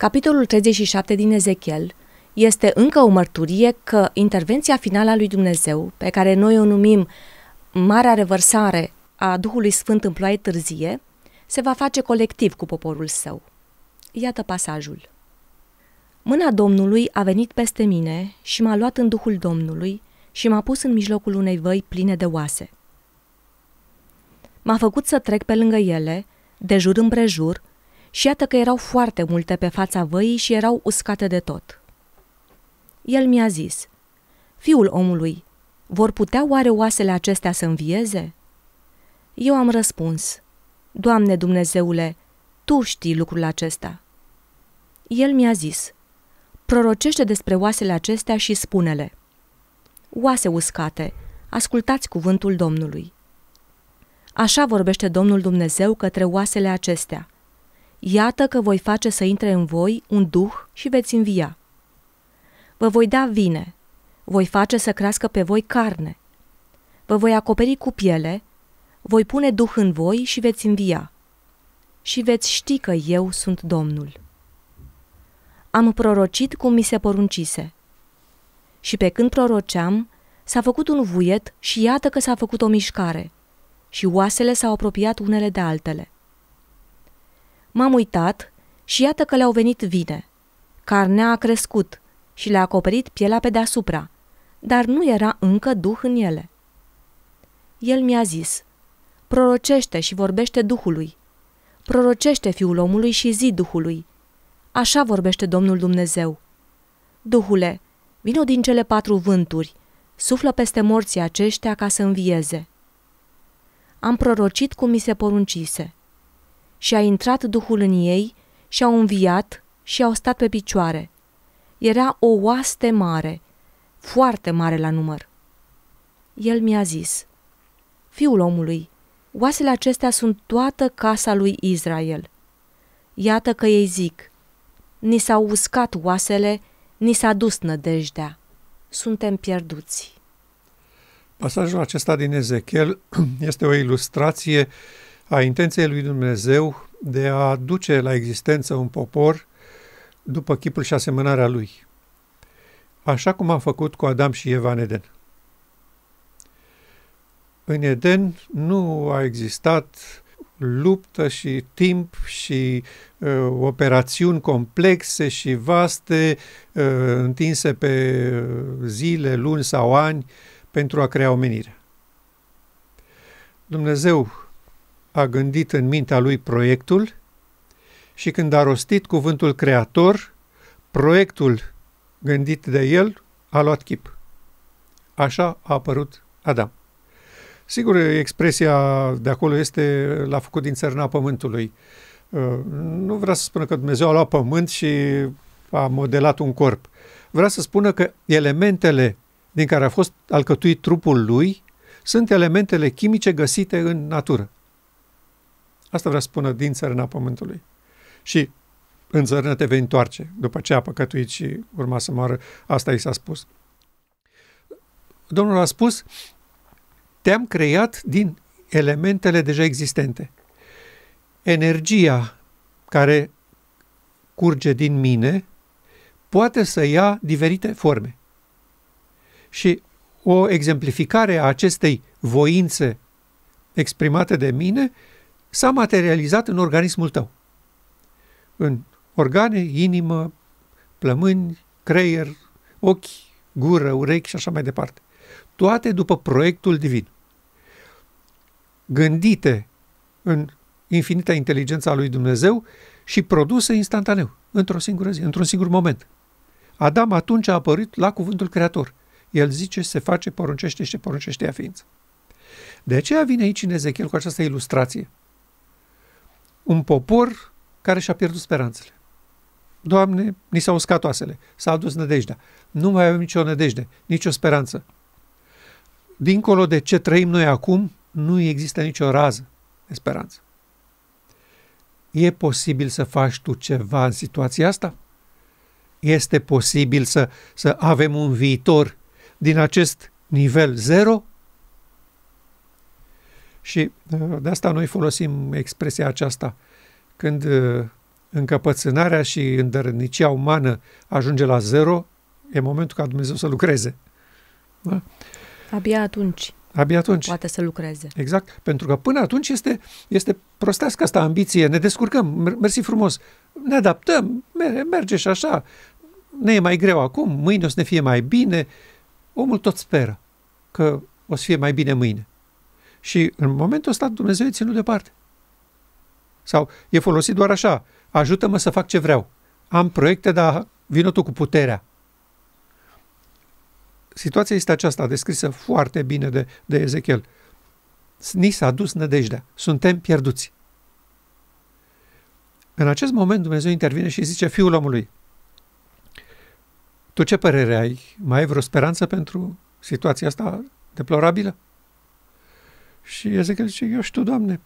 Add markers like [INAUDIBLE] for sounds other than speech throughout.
Capitolul 37 din Ezechiel este încă o mărturie că intervenția finală a lui Dumnezeu, pe care noi o numim Marea Revărsare a Duhului Sfânt în ploaie târzie, se va face colectiv cu poporul său. Iată pasajul. Mâna Domnului a venit peste mine și m-a luat în Duhul Domnului și m-a pus în mijlocul unei văi pline de oase. M-a făcut să trec pe lângă ele, de jur împrejur, și iată că erau foarte multe pe fața văii și erau uscate de tot. El mi-a zis, Fiul omului, vor putea oare oasele acestea să învieze? Eu am răspuns, Doamne Dumnezeule, Tu știi lucrul acesta. El mi-a zis, prorocește despre oasele acestea și spune-le, Oase uscate, ascultați cuvântul Domnului. Așa vorbește Domnul Dumnezeu către oasele acestea – Iată că voi face să intre în voi un duh și veți învia. Vă voi da vine, voi face să crească pe voi carne. Vă voi acoperi cu piele, voi pune duh în voi și veți învia. Și veți ști că eu sunt Domnul. Am prorocit cum mi se poruncise. Și pe când proroceam, s-a făcut un vuiet și iată că s-a făcut o mișcare. Și oasele s-au apropiat unele de altele M-am uitat și iată că le-au venit vine. Carnea a crescut și le-a acoperit pielea pe deasupra, dar nu era încă duh în ele. El mi-a zis, prorocește și vorbește Duhului. Prorocește fiul omului și zi Duhului. Așa vorbește Domnul Dumnezeu. Duhule, vină din cele patru vânturi, suflă peste morții aceștia ca să învieze. Am prorocit cum mi se poruncise – și a intrat Duhul în ei și au înviat și au stat pe picioare. Era o oaste mare, foarte mare la număr. El mi-a zis, Fiul omului, oasele acestea sunt toată casa lui Israel. Iată că ei zic, ni s-au uscat oasele, ni s-a dus nădejdea, suntem pierduți. Pasajul acesta din Ezechiel [CLEARS THROAT] este o ilustrație a intenției lui Dumnezeu de a duce la existență un popor după chipul și asemănarea lui, așa cum a făcut cu Adam și Eva în Eden. În Eden nu a existat luptă și timp și uh, operațiuni complexe și vaste, uh, întinse pe uh, zile, luni sau ani, pentru a crea omenirea. Dumnezeu a gândit în mintea lui proiectul și când a rostit cuvântul creator, proiectul gândit de el a luat chip. Așa a apărut Adam. Sigur, expresia de acolo este l-a făcut din țărna pământului. Uh, nu vrea să spună că Dumnezeu a luat pământ și a modelat un corp. Vrea să spună că elementele din care a fost alcătuit trupul lui sunt elementele chimice găsite în natură. Asta vrea să spună din țărâna pământului. Și în țărână te vei întoarce după ce a păcătuit și urma să moară. Asta i s-a spus. Domnul a spus, te-am creat din elementele deja existente. Energia care curge din mine poate să ia diferite forme. Și o exemplificare a acestei voințe exprimate de mine s-a materializat în organismul tău. În organe, inimă, plămâni, creier, ochi, gură, urechi și așa mai departe. Toate după proiectul divin. Gândite în infinita inteligența lui Dumnezeu și produse instantaneu, într-o singură zi, într-un singur moment. Adam atunci a apărut la cuvântul Creator. El zice, se face, poruncește și poruncește a ființă. De aceea vine aici în Ezechiel cu această ilustrație – un popor care și-a pierdut speranțele. Doamne, ni s-au uscat oasele, s-a adus nădejdea. Nu mai avem nicio nădejde, nicio speranță. Dincolo de ce trăim noi acum, nu există nicio rază de speranță. E posibil să faci tu ceva în situația asta? Este posibil să, să avem un viitor din acest nivel zero și uh, de asta noi folosim expresia aceasta. Când uh, încăpățânarea și îndărnicia umană ajunge la zero, e momentul ca Dumnezeu să lucreze. Da? Abia atunci. Abia atunci. Poate să lucreze. Exact. Pentru că până atunci este, este prostească asta, ambiție, ne descurcăm, mersi frumos, ne adaptăm, merge și așa, ne e mai greu acum, mâine o să ne fie mai bine. Omul tot speră că o să fie mai bine mâine. Și în momentul ăsta Dumnezeu e ținut departe. Sau e folosit doar așa, ajută-mă să fac ce vreau. Am proiecte, dar vină tu cu puterea. Situația este aceasta, descrisă foarte bine de, de Ezechiel. Ni s-a dus nădejdea, suntem pierduți. În acest moment Dumnezeu intervine și zice, fiul omului, tu ce părere ai? Mai ai vreo speranță pentru situația asta deplorabilă? Și Ezechiel zice, eu știu, Doamne.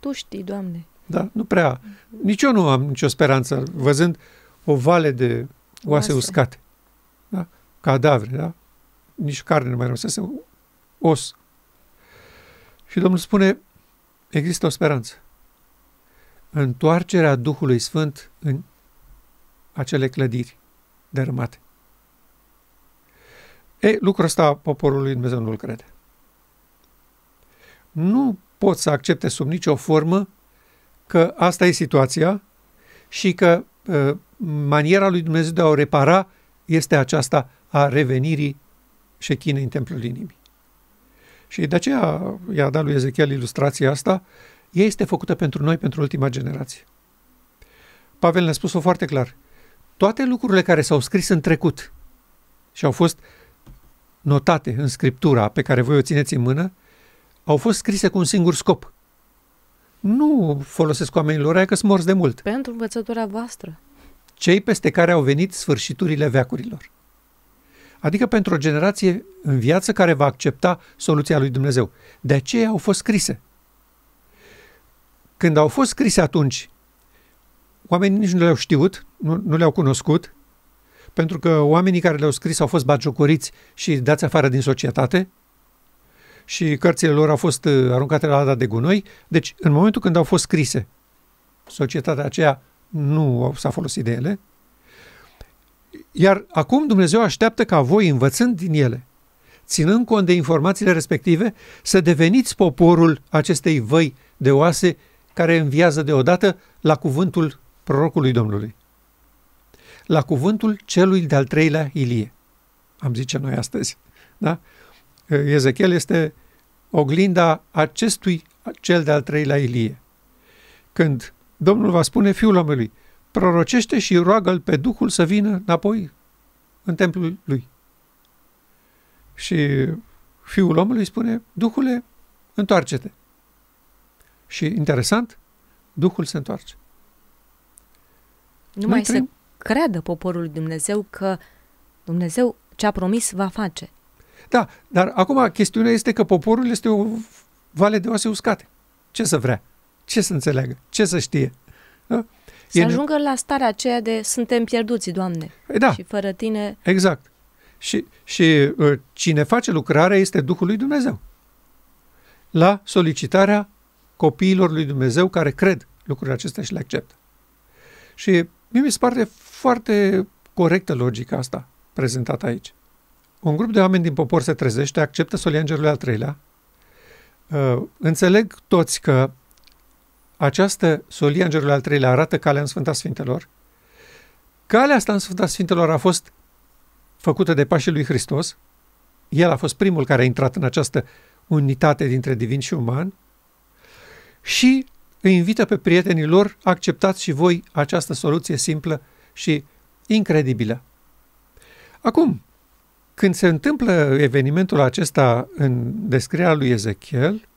Tu știi, Doamne. Da, nu prea. Mhm. Nici eu nu am nicio speranță, văzând o vale de oase, oase. uscate. Da? Cadavre, da? Nici carne nu mai rămăsese, os. Și Domnul spune, există o speranță. Întoarcerea Duhului Sfânt în acele clădiri dărâmate. E, lucrul ăsta poporul Dumnezeu nu-l crede nu pot să accepte sub nicio formă că asta e situația și că uh, maniera lui Dumnezeu de a o repara este aceasta a revenirii șechinei în templul inimii. Și de aceea i-a dat lui Ezechiel ilustrația asta, ea este făcută pentru noi, pentru ultima generație. Pavel ne-a spus-o foarte clar. Toate lucrurile care s-au scris în trecut și au fost notate în Scriptura pe care voi o țineți în mână, au fost scrise cu un singur scop. Nu folosesc oamenilor aia că sunt morți de mult. Pentru învățătura voastră. Cei peste care au venit sfârșiturile veacurilor. Adică pentru o generație în viață care va accepta soluția lui Dumnezeu. De aceea au fost scrise. Când au fost scrise atunci, oamenii nici nu le-au știut, nu, nu le-au cunoscut, pentru că oamenii care le-au scris au fost bagiocoriți și dați afară din societate, și cărțile lor au fost uh, aruncate la lada de gunoi. Deci, în momentul când au fost scrise, societatea aceea nu s-a folosit de ele. Iar acum Dumnezeu așteaptă ca voi, învățând din ele, ținând cont de informațiile respective, să deveniți poporul acestei văi de oase care înviază deodată la cuvântul prorocului Domnului. La cuvântul celui de-al treilea Ilie. Am zice noi astăzi. Da? Ezechiel este oglinda acestui cel de-al treilea Ilie. Când Domnul va spune fiul omului, prorocește și roagă-l pe Duhul să vină înapoi în templul lui. Și fiul omului spune, Duhule, întoarce-te. Și interesant, Duhul se întoarce. Nu mai se creadă poporul Dumnezeu că Dumnezeu ce a promis va face. Da, dar acum chestiunea este că poporul este o vale de oase uscate. Ce să vrea? Ce să înțeleagă? Ce să știe? Da? Să e ajungă ne... la starea aceea de suntem pierduți, Doamne. Păi da. Și fără tine. Exact. Și, și uh, cine face lucrarea este Duhul lui Dumnezeu. La solicitarea copiilor lui Dumnezeu care cred lucrurile acestea și le acceptă. Și mie mi se pare foarte corectă logica asta prezentată aici un grup de oameni din popor se trezește, acceptă solia îngerului al treilea. Uh, înțeleg toți că această solie îngerului al treilea arată calea în Sfânta Sfintelor. Calea asta în Sfânta Sfintelor a fost făcută de pașii lui Hristos. El a fost primul care a intrat în această unitate dintre divin și uman și îi invită pe prietenii lor, acceptați și voi această soluție simplă și incredibilă. Acum, când se întâmplă evenimentul acesta în descrierea lui Ezechiel,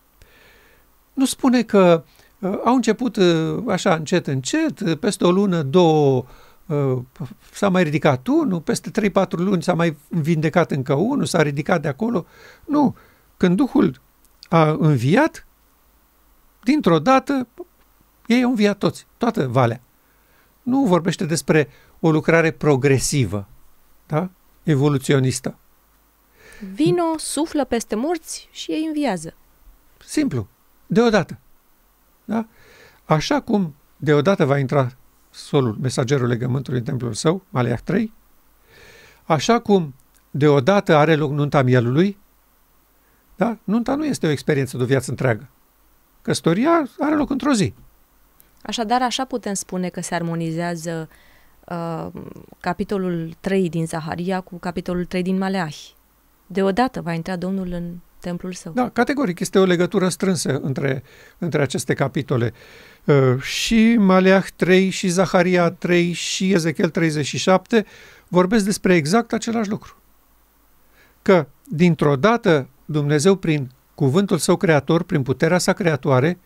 nu spune că uh, au început uh, așa încet, încet, uh, peste o lună, două, s-a mai ridicat unul, peste 3-4 luni s-a mai vindecat încă unul, s-a ridicat de acolo. Nu, când Duhul a înviat, dintr-o dată ei au înviat toți, toată valea. Nu vorbește despre o lucrare progresivă, da? evoluționistă. Vino, suflă peste morți și ei înviază. Simplu. Deodată. Da? Așa cum deodată va intra solul, mesagerul legământului în templul său, Maleac 3, așa cum deodată are loc nunta mielului, da? nunta nu este o experiență de o viață întreagă. Căsătoria are loc într-o zi. Așadar, așa putem spune că se armonizează uh, Uh, capitolul 3 din Zaharia cu capitolul 3 din Maleahi. Deodată va intra Domnul în templul său. Da, categoric este o legătură strânsă între, între aceste capitole. Uh, și Maleah 3 și Zaharia 3 și Ezechiel 37 vorbesc despre exact același lucru. Că dintr-o dată Dumnezeu prin cuvântul său creator, prin puterea sa creatoare,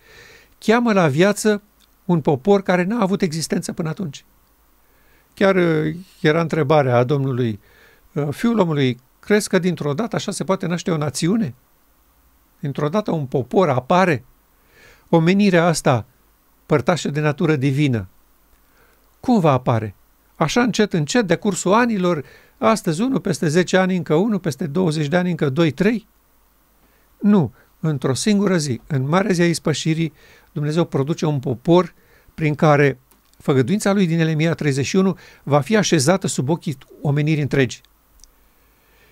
cheamă la viață un popor care n-a avut existență până atunci. Chiar uh, era întrebarea a domnului, uh, fiul omului, crezi că dintr-o dată așa se poate naște o națiune? Dintr-o dată un popor apare? Omenirea asta, părtașă de natură divină, cum va apare? Așa încet, încet, de cursul anilor, astăzi unul, peste 10 ani încă unul, peste 20 de ani încă 2-3? Nu, într-o singură zi, în mare zi a ispășirii, Dumnezeu produce un popor prin care Făgăduința lui din Elemia 31 va fi așezată sub ochii omenirii întregi.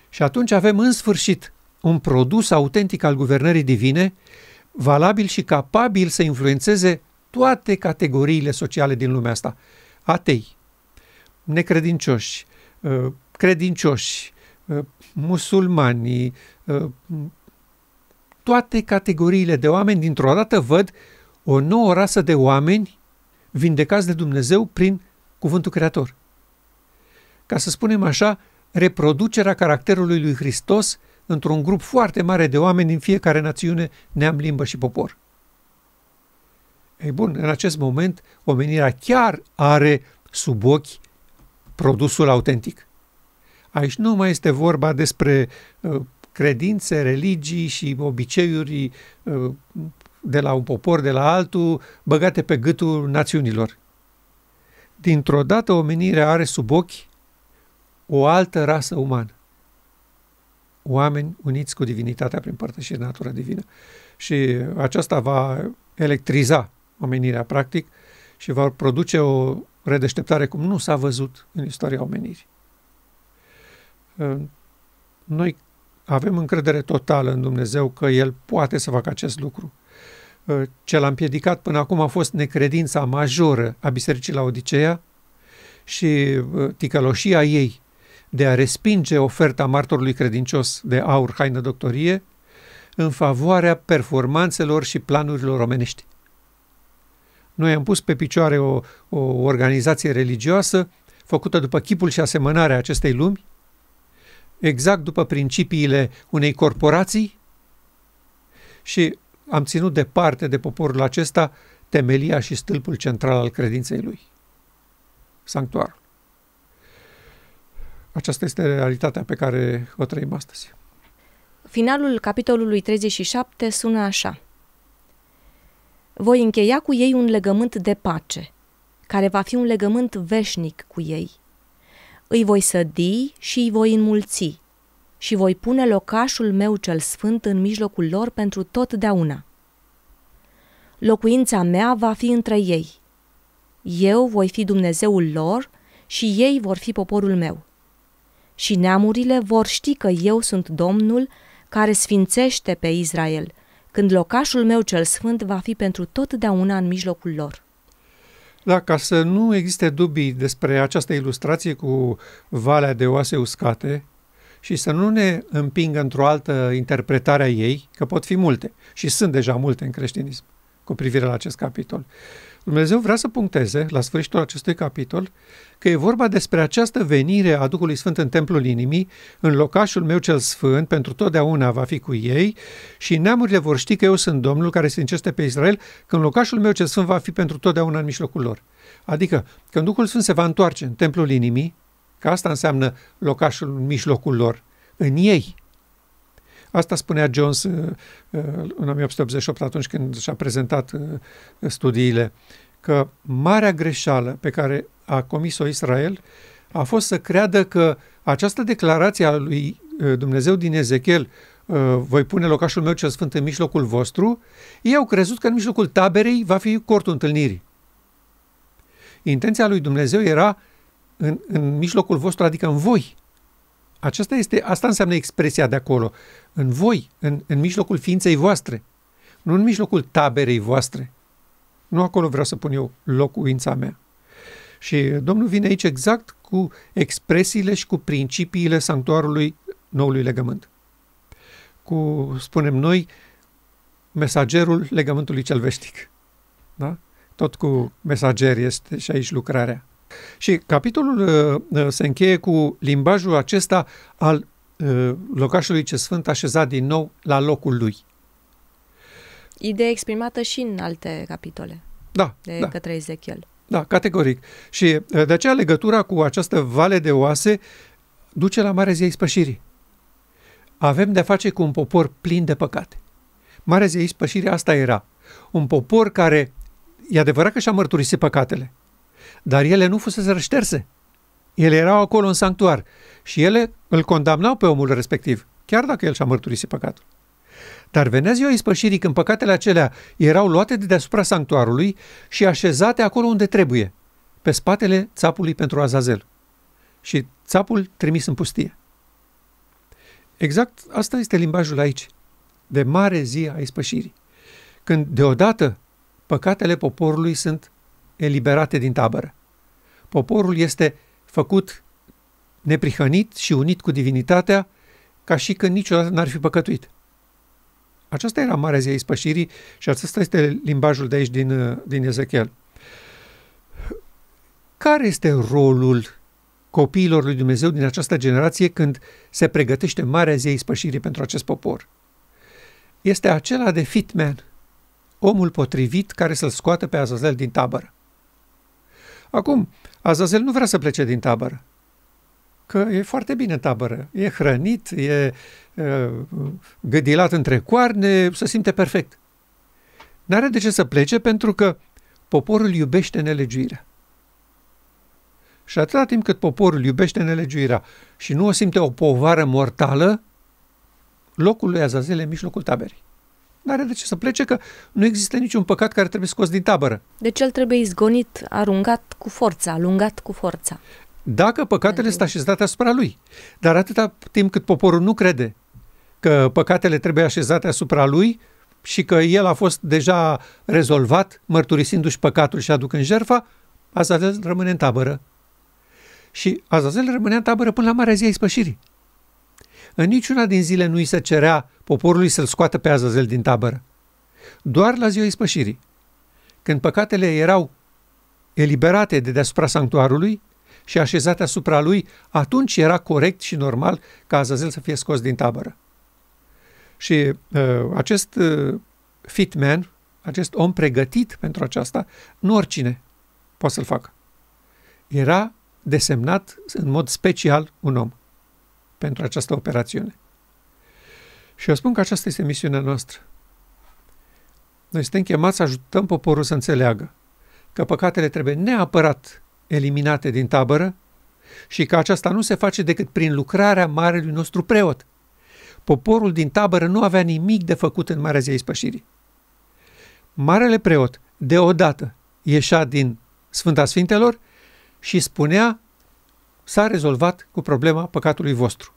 Și atunci avem în sfârșit un produs autentic al guvernării divine, valabil și capabil să influențeze toate categoriile sociale din lumea asta. Atei, necredincioși, ă, credincioși, ă, musulmani, ă, toate categoriile de oameni dintr-o dată văd o nouă rasă de oameni vindecați de Dumnezeu prin cuvântul creator. Ca să spunem așa, reproducerea caracterului lui Hristos într-un grup foarte mare de oameni din fiecare națiune, neam, limbă și popor. Ei bun, în acest moment, omenirea chiar are sub ochi produsul autentic. Aici nu mai este vorba despre uh, credințe, religii și obiceiuri uh, de la un popor, de la altul, băgate pe gâtul națiunilor. Dintr-o dată omenirea are sub ochi o altă rasă umană. Oameni uniți cu divinitatea prin părtășire natura divină. Și aceasta va electriza omenirea, practic, și va produce o redeșteptare cum nu s-a văzut în istoria omenirii. Noi avem încredere totală în Dumnezeu că El poate să facă acest lucru. Ă, Ce l-a împiedicat până acum a fost necredința majoră a Bisericii la Odiseea și ă, ticăloșia ei de a respinge oferta martorului credincios de aur, haină, doctorie, în favoarea performanțelor și planurilor omenești. Noi am pus pe picioare o, o organizație religioasă făcută după chipul și asemănarea acestei lumi, exact după principiile unei corporații? Și am ținut departe de poporul acesta temelia și stâlpul central al credinței lui, Sanctuar. Aceasta este realitatea pe care o trăim astăzi. Finalul capitolului 37 sună așa. Voi încheia cu ei un legământ de pace, care va fi un legământ veșnic cu ei – îi voi sădi și îi voi înmulți și voi pune locașul meu cel sfânt în mijlocul lor pentru totdeauna. Locuința mea va fi între ei. Eu voi fi Dumnezeul lor și ei vor fi poporul meu. Și neamurile vor ști că eu sunt Domnul care sfințește pe Israel, când locașul meu cel sfânt va fi pentru totdeauna în mijlocul lor. Da, ca să nu existe dubii despre această ilustrație cu valea de oase uscate și să nu ne împingă într-o altă interpretare a ei, că pot fi multe și sunt deja multe în creștinism cu privire la acest capitol. Dumnezeu vrea să puncteze, la sfârșitul acestui capitol, că e vorba despre această venire a Duhului Sfânt în templul inimii, în locașul meu cel sfânt, pentru totdeauna va fi cu ei și neamurile vor ști că eu sunt Domnul care se pe Israel, că în locașul meu cel sfânt va fi pentru totdeauna în mijlocul lor. Adică, când Duhul Sfânt se va întoarce în templul inimii, că asta înseamnă locașul în mijlocul lor, în ei, Asta spunea Jones uh, uh, în 1888 atunci când și-a prezentat uh, studiile, că marea greșeală pe care a comis-o Israel a fost să creadă că această declarație a lui Dumnezeu din Ezechiel voi pune locașul meu cel sfânt în mijlocul vostru, ei au crezut că în mijlocul taberei va fi cortul întâlnirii. Intenția lui Dumnezeu era în, în mijlocul vostru, adică în voi. Aceasta este, asta înseamnă expresia de acolo. În voi, în, în mijlocul ființei voastre, nu în mijlocul taberei voastre. Nu acolo vreau să pun eu locuința mea. Și Domnul vine aici exact cu expresiile și cu principiile sanctuarului noului legământ. Cu, spunem noi, mesagerul legământului cel veștic. Da? Tot cu mesager este și aici lucrarea. Și capitolul uh, uh, se încheie cu limbajul acesta al uh, locașului ce sfânt așezat din nou la locul lui. Idee exprimată și în alte capitole. Da. De da. către Ezechiel. Da, categoric. Și de aceea legătura cu această vale de oase duce la Marea Ziei Spășirii. Avem de-a face cu un popor plin de păcate. Marea Ziei Spășirii asta era. Un popor care e adevărat că și-a mărturisit păcatele, dar ele nu fusese șterse. Ele erau acolo în sanctuar și ele îl condamnau pe omul respectiv, chiar dacă el și-a mărturisit păcatul. Dar venea ziua ispășirii când păcatele acelea erau luate de deasupra sanctuarului și așezate acolo unde trebuie, pe spatele țapului pentru Azazel. Și țapul trimis în pustie. Exact asta este limbajul aici, de mare zi a ispășirii, când deodată păcatele poporului sunt eliberate din tabără. Poporul este făcut neprihănit și unit cu divinitatea, ca și când niciodată n-ar fi păcătuit. Aceasta era marea zi a ispășirii și acesta este limbajul de aici din, uh, din Ezechiel. Care este rolul copiilor lui Dumnezeu din această generație când se pregătește marea zi a ispășirii pentru acest popor? Este acela de fitman, omul potrivit care să-l scoată pe Azazel din tabără. Acum, Azazel nu vrea să plece din tabără. Că e foarte bine tabără. E hrănit, e, e gădilat între coarne, se simte perfect. N-are de ce să plece pentru că poporul iubește nelegiuirea. Și atâta timp cât poporul iubește nelegiuirea și nu o simte o povară mortală, locul lui Azazel e în mijlocul taberei nu are de ce să plece, că nu există niciun păcat care trebuie scos din tabără. Deci el trebuie izgonit, aruncat cu forța, alungat cu forța. Dacă păcatele sunt așezate asupra lui. Dar atâta timp cât poporul nu crede că păcatele trebuie așezate asupra lui și că el a fost deja rezolvat, mărturisindu-și păcatul și aducând jerfa, Azazel rămâne în tabără. Și Azazel rămâne în tabără până la marea Zia ispășirii. În niciuna din zile nu îi se cerea poporului să-l scoată pe Azazel din tabără. Doar la ziua ispășirii. Când păcatele erau eliberate de deasupra sanctuarului și așezate asupra lui, atunci era corect și normal ca Azazel să fie scos din tabără. Și uh, acest uh, fitman, acest om pregătit pentru aceasta, nu oricine poate să-l facă. Era desemnat în mod special un om pentru această operațiune. Și eu spun că aceasta este misiunea noastră. Noi suntem chemați să ajutăm poporul să înțeleagă că păcatele trebuie neapărat eliminate din tabără și că aceasta nu se face decât prin lucrarea marelui nostru preot. Poporul din tabără nu avea nimic de făcut în Marea Zi Ispășirii. Marele preot deodată ieșea din Sfânta Sfintelor și spunea s-a rezolvat cu problema păcatului vostru.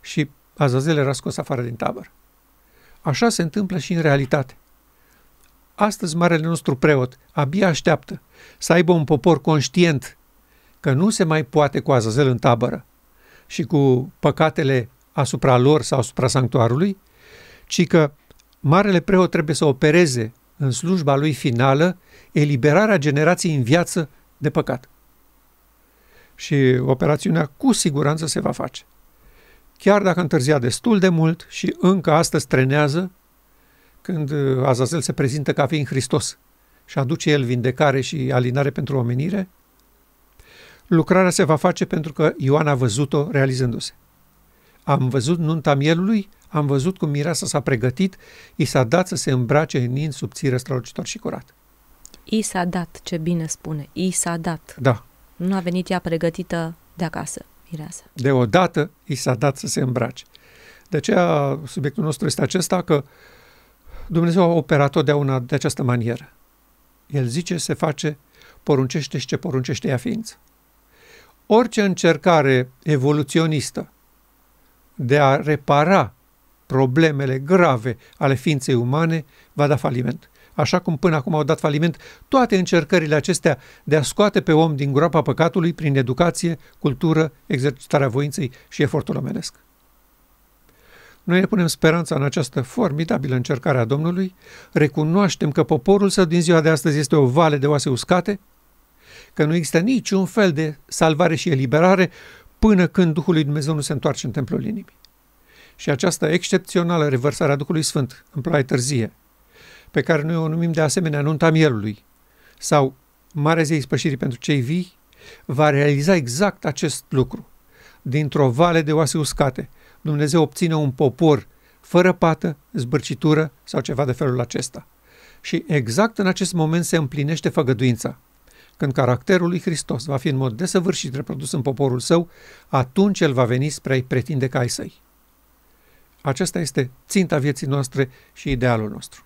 Și Azazel era scos afară din tabără. Așa se întâmplă și în realitate. Astăzi, marele nostru preot abia așteaptă să aibă un popor conștient că nu se mai poate cu Azazel în tabără și cu păcatele asupra lor sau asupra sanctuarului, ci că marele preot trebuie să opereze în slujba lui finală eliberarea generației în viață de păcat și operațiunea cu siguranță se va face. Chiar dacă întârzia destul de mult și încă astăzi trenează, când uh, Azazel se prezintă ca fiind Hristos și aduce el vindecare și alinare pentru omenire, lucrarea se va face pentru că Ioan a văzut-o realizându-se. Am văzut nunta mielului, am văzut cum mireasa s-a pregătit, i s-a dat să se îmbrace în in subțire strălucitor și curat. I s-a dat, ce bine spune, i s-a dat. Da, nu a venit ea pregătită de acasă, mireasa. Deodată i s-a dat să se îmbrace. De aceea subiectul nostru este acesta că Dumnezeu a operat totdeauna de această manieră. El zice, se face, poruncește și ce poruncește ea ființă. Orice încercare evoluționistă de a repara problemele grave ale ființei umane va da faliment așa cum până acum au dat faliment toate încercările acestea de a scoate pe om din groapa păcatului prin educație, cultură, exercitarea voinței și efortul omenesc. Noi ne punem speranța în această formidabilă încercare a Domnului, recunoaștem că poporul său din ziua de astăzi este o vale de oase uscate, că nu există niciun fel de salvare și eliberare până când Duhul lui Dumnezeu nu se întoarce în templul inimii. Și această excepțională revărsare a Duhului Sfânt în ploaie târzie, pe care noi o numim de asemenea nunta mielului, sau Marea zei Spășirii pentru cei vii, va realiza exact acest lucru. Dintr-o vale de oase uscate, Dumnezeu obține un popor fără pată, zbârcitură sau ceva de felul acesta. Și exact în acest moment se împlinește făgăduința. Când caracterul lui Hristos va fi în mod desăvârșit reprodus în poporul său, atunci el va veni spre a-i pretinde ca ai săi. Aceasta este ținta vieții noastre și idealul nostru.